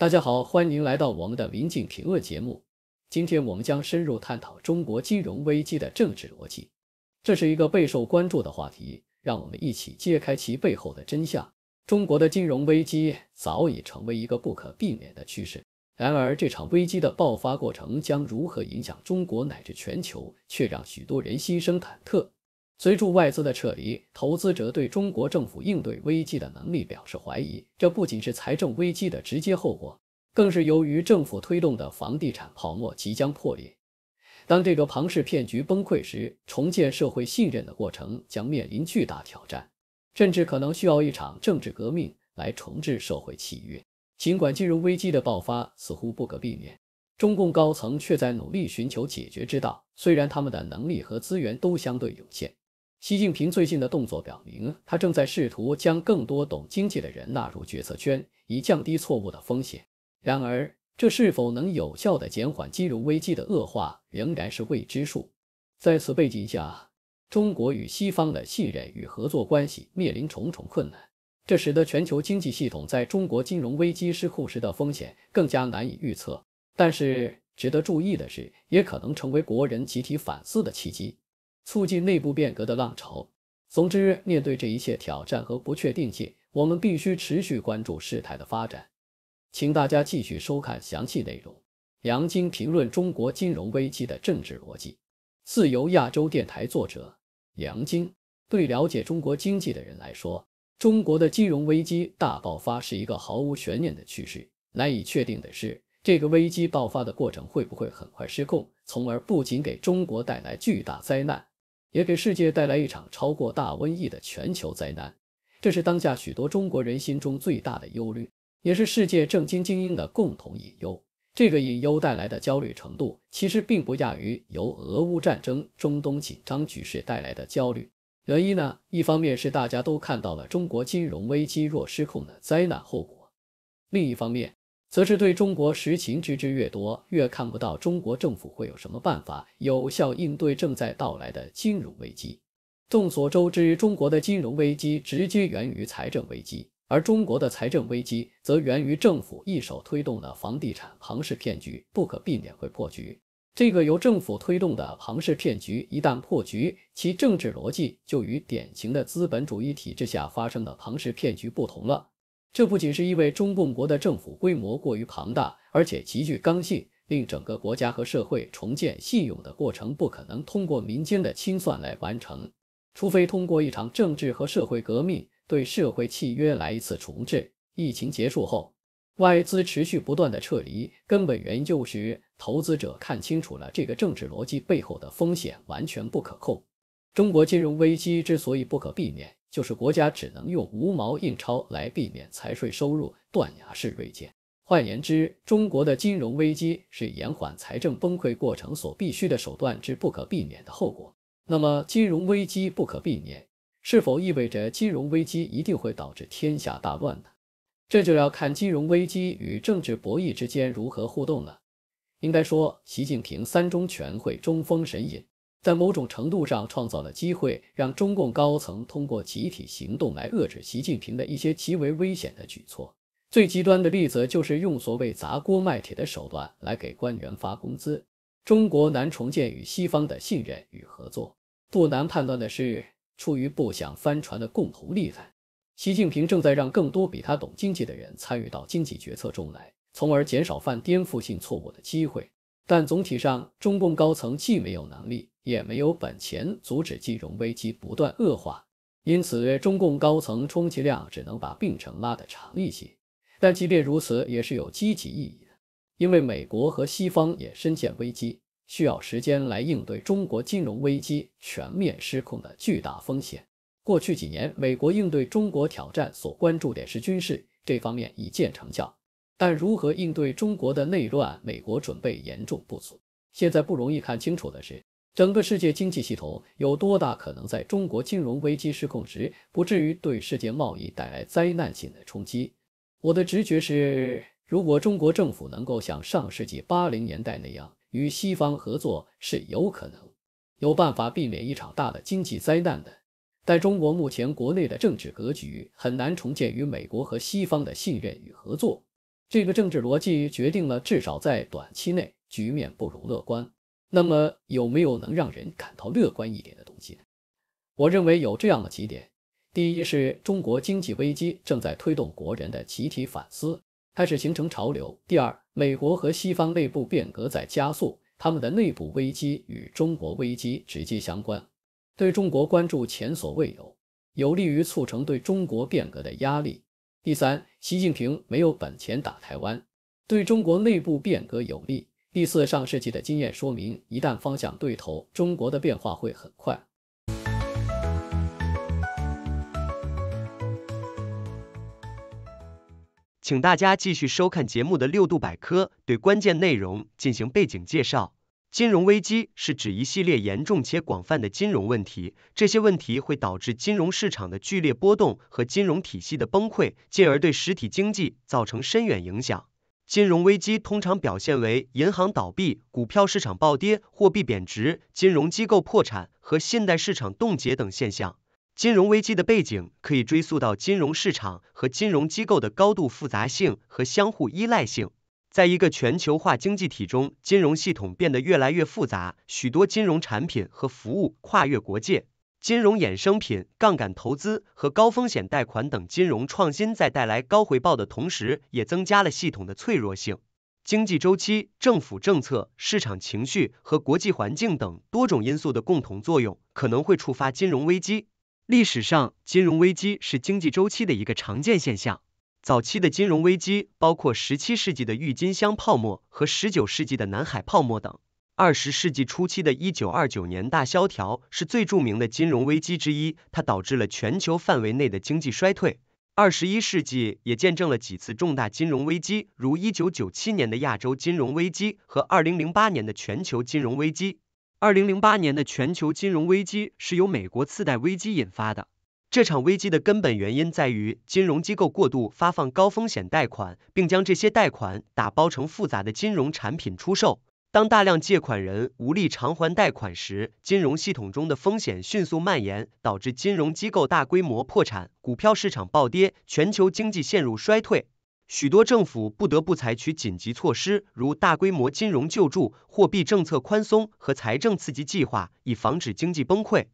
大家好，欢迎来到我们的临近评论节目。今天我们将深入探讨中国金融危机的政治逻辑，这是一个备受关注的话题。让我们一起揭开其背后的真相。中国的金融危机早已成为一个不可避免的趋势，然而这场危机的爆发过程将如何影响中国乃至全球，却让许多人心生忐忑。随着外资的撤离，投资者对中国政府应对危机的能力表示怀疑。这不仅是财政危机的直接后果，更是由于政府推动的房地产泡沫即将破裂。当这个庞氏骗局崩溃时，重建社会信任的过程将面临巨大挑战，甚至可能需要一场政治革命来重置社会契约。尽管金融危机的爆发似乎不可避免，中共高层却在努力寻求解决之道，虽然他们的能力和资源都相对有限。习近平最近的动作表明，他正在试图将更多懂经济的人纳入决策圈，以降低错误的风险。然而，这是否能有效地减缓金融危机的恶化，仍然是未知数。在此背景下，中国与西方的信任与合作关系面临重重困难，这使得全球经济系统在中国金融危机失控时的风险更加难以预测。但是，值得注意的是，也可能成为国人集体反思的契机。促进内部变革的浪潮。总之，面对这一切挑战和不确定性，我们必须持续关注事态的发展。请大家继续收看详细内容。梁晶评论中国金融危机的政治逻辑。自由亚洲电台作者梁晶对了解中国经济的人来说，中国的金融危机大爆发是一个毫无悬念的趋势。难以确定的是，这个危机爆发的过程会不会很快失控，从而不仅给中国带来巨大灾难。也给世界带来一场超过大瘟疫的全球灾难，这是当下许多中国人心中最大的忧虑，也是世界政经精英的共同隐忧。这个隐忧带来的焦虑程度，其实并不亚于由俄乌战争、中东紧张局势带来的焦虑。原因呢，一方面是大家都看到了中国金融危机若失控的灾难后果，另一方面。则是对中国实情知之越多，越看不到中国政府会有什么办法有效应对正在到来的金融危机。众所周知，中国的金融危机直接源于财政危机，而中国的财政危机则源于政府一手推动的房地产庞氏骗局，不可避免会破局。这个由政府推动的庞氏骗局一旦破局，其政治逻辑就与典型的资本主义体制下发生的庞氏骗局不同了。这不仅是因为中共国的政府规模过于庞大，而且极具刚性，令整个国家和社会重建信用的过程不可能通过民间的清算来完成，除非通过一场政治和社会革命，对社会契约来一次重置。疫情结束后，外资持续不断的撤离，根本原因就是投资者看清楚了这个政治逻辑背后的风险完全不可控。中国金融危机之所以不可避免。就是国家只能用无毛印钞来避免财税收入断崖式锐减。换言之，中国的金融危机是延缓财政崩溃过程所必须的手段之不可避免的后果。那么，金融危机不可避免，是否意味着金融危机一定会导致天下大乱呢？这就要看金融危机与政治博弈之间如何互动了。应该说，习近平三中全会中风神隐。在某种程度上，创造了机会，让中共高层通过集体行动来遏制习近平的一些极为危险的举措。最极端的例子就是用所谓“砸锅卖铁”的手段来给官员发工资。中国难重建与西方的信任与合作。不难判断的是，出于不想翻船的共同利害，习近平正在让更多比他懂经济的人参与到经济决策中来，从而减少犯颠覆性错误的机会。但总体上，中共高层既没有能力，也没有本钱阻止金融危机不断恶化。因此，中共高层充其量只能把病程拉得长一些。但即便如此，也是有积极意义的，因为美国和西方也深陷危机，需要时间来应对中国金融危机全面失控的巨大风险。过去几年，美国应对中国挑战所关注点是军事，这方面已见成效。但如何应对中国的内乱，美国准备严重不足。现在不容易看清楚的是，整个世界经济系统有多大可能在中国金融危机失控时，不至于对世界贸易带来灾难性的冲击？我的直觉是，如果中国政府能够像上世纪八零年代那样与西方合作，是有可能、有办法避免一场大的经济灾难的。但中国目前国内的政治格局很难重建与美国和西方的信任与合作。这个政治逻辑决定了，至少在短期内，局面不容乐观。那么，有没有能让人感到乐观一点的东西呢？我认为有这样的几点：第一，是中国经济危机正在推动国人的集体反思，开始形成潮流；第二，美国和西方内部变革在加速，他们的内部危机与中国危机直接相关，对中国关注前所未有，有利于促成对中国变革的压力。第三，习近平没有本钱打台湾，对中国内部变革有利。第四，上世纪的经验说明，一旦方向对头，中国的变化会很快。请大家继续收看节目的六度百科，对关键内容进行背景介绍。金融危机是指一系列严重且广泛的金融问题，这些问题会导致金融市场的剧烈波动和金融体系的崩溃，进而对实体经济造成深远影响。金融危机通常表现为银行倒闭、股票市场暴跌、货币贬值、金融机构破产和信贷市场冻结等现象。金融危机的背景可以追溯到金融市场和金融机构的高度复杂性和相互依赖性。在一个全球化经济体中，金融系统变得越来越复杂，许多金融产品和服务跨越国界。金融衍生品、杠杆投资和高风险贷款等金融创新，在带来高回报的同时，也增加了系统的脆弱性。经济周期、政府政策、市场情绪和国际环境等多种因素的共同作用，可能会触发金融危机。历史上，金融危机是经济周期的一个常见现象。早期的金融危机包括17世纪的郁金香泡沫和19世纪的南海泡沫等。20世纪初期的1929年大萧条是最著名的金融危机之一，它导致了全球范围内的经济衰退。21世纪也见证了几次重大金融危机，如1997年的亚洲金融危机和2008年的全球金融危机。2008年的全球金融危机是由美国次贷危机引发的。这场危机的根本原因在于金融机构过度发放高风险贷款，并将这些贷款打包成复杂的金融产品出售。当大量借款人无力偿还贷款时，金融系统中的风险迅速蔓延，导致金融机构大规模破产、股票市场暴跌、全球经济陷入衰退。许多政府不得不采取紧急措施，如大规模金融救助、货币政策宽松和财政刺激计划，以防止经济崩溃。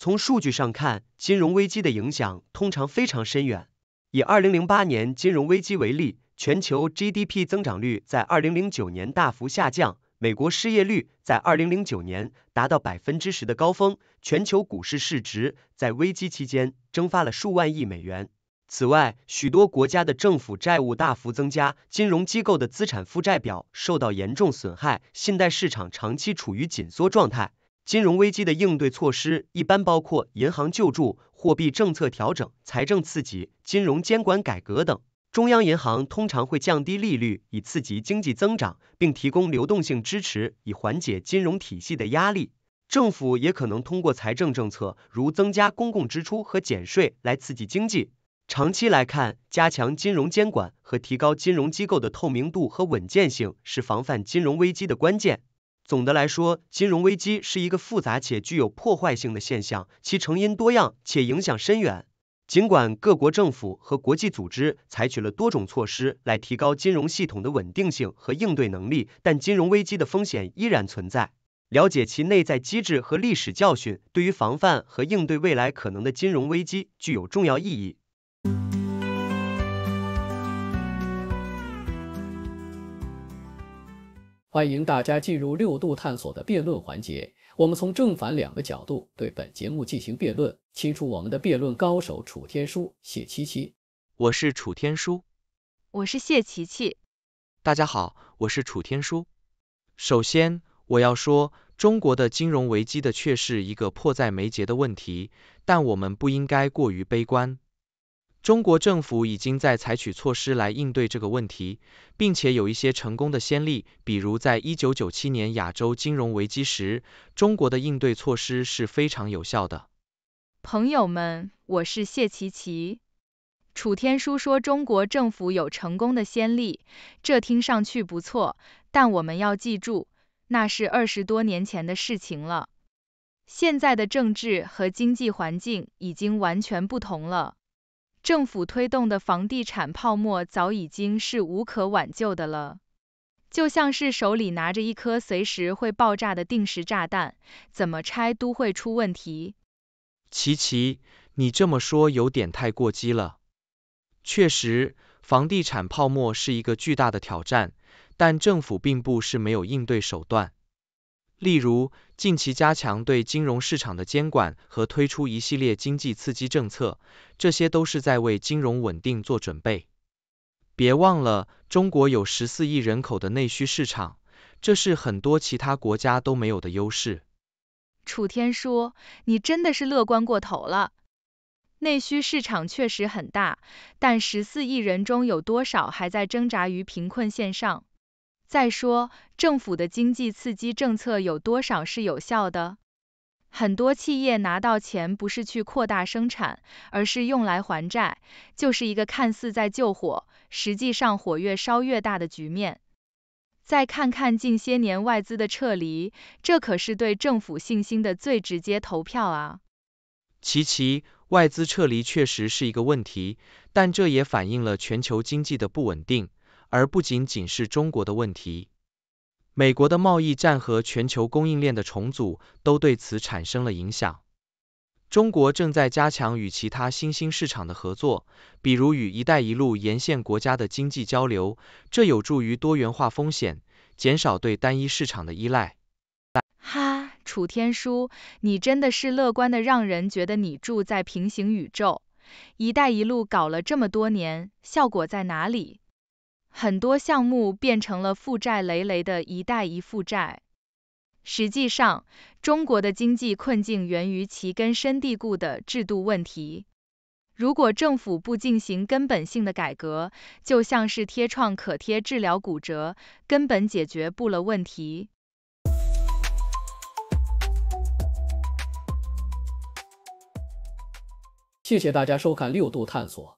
从数据上看，金融危机的影响通常非常深远。以2008年金融危机为例，全球 GDP 增长率在2009年大幅下降，美国失业率在2009年达到百分之十的高峰，全球股市市值在危机期间蒸发了数万亿美元。此外，许多国家的政府债务大幅增加，金融机构的资产负债表受到严重损害，信贷市场长期处于紧缩状态。金融危机的应对措施一般包括银行救助、货币政策调整、财政刺激、金融监管改革等。中央银行通常会降低利率以刺激经济增长，并提供流动性支持以缓解金融体系的压力。政府也可能通过财政政策，如增加公共支出和减税，来刺激经济。长期来看，加强金融监管和提高金融机构的透明度和稳健性是防范金融危机的关键。总的来说，金融危机是一个复杂且具有破坏性的现象，其成因多样且影响深远。尽管各国政府和国际组织采取了多种措施来提高金融系统的稳定性和应对能力，但金融危机的风险依然存在。了解其内在机制和历史教训，对于防范和应对未来可能的金融危机具有重要意义。欢迎大家进入六度探索的辩论环节。我们从正反两个角度对本节目进行辩论。清楚我们的辩论高手楚天舒、谢七七。我是楚天舒，我是谢琪琪。大家好，我是楚天舒。首先，我要说，中国的金融危机的确是一个迫在眉睫的问题，但我们不应该过于悲观。中国政府已经在采取措施来应对这个问题，并且有一些成功的先例，比如在1997年亚洲金融危机时，中国的应对措施是非常有效的。朋友们，我是谢琪琪。楚天书说中国政府有成功的先例，这听上去不错，但我们要记住，那是二十多年前的事情了。现在的政治和经济环境已经完全不同了。政府推动的房地产泡沫早已经是无可挽救的了，就像是手里拿着一颗随时会爆炸的定时炸弹，怎么拆都会出问题。琪琪，你这么说有点太过激了。确实，房地产泡沫是一个巨大的挑战，但政府并不是没有应对手段。例如，近期加强对金融市场的监管和推出一系列经济刺激政策，这些都是在为金融稳定做准备。别忘了，中国有十四亿人口的内需市场，这是很多其他国家都没有的优势。楚天说：“你真的是乐观过头了。内需市场确实很大，但十四亿人中有多少还在挣扎于贫困线上？”再说，政府的经济刺激政策有多少是有效的？很多企业拿到钱不是去扩大生产，而是用来还债，就是一个看似在救火，实际上火越烧越大的局面。再看看近些年外资的撤离，这可是对政府信心的最直接投票啊。其其，外资撤离确实是一个问题，但这也反映了全球经济的不稳定。而不仅仅是中国的问题，美国的贸易战和全球供应链的重组都对此产生了影响。中国正在加强与其他新兴市场的合作，比如与“一带一路”沿线国家的经济交流，这有助于多元化风险，减少对单一市场的依赖。哈，楚天舒，你真的是乐观的，让人觉得你住在平行宇宙。“一带一路”搞了这么多年，效果在哪里？很多项目变成了负债累累的一带一负债。实际上，中国的经济困境源于其根深蒂固的制度问题。如果政府不进行根本性的改革，就像是贴创可贴治疗骨折，根本解决不了问题。谢谢大家收看六度探索。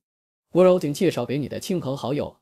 Worlding 介绍给你的亲朋好友。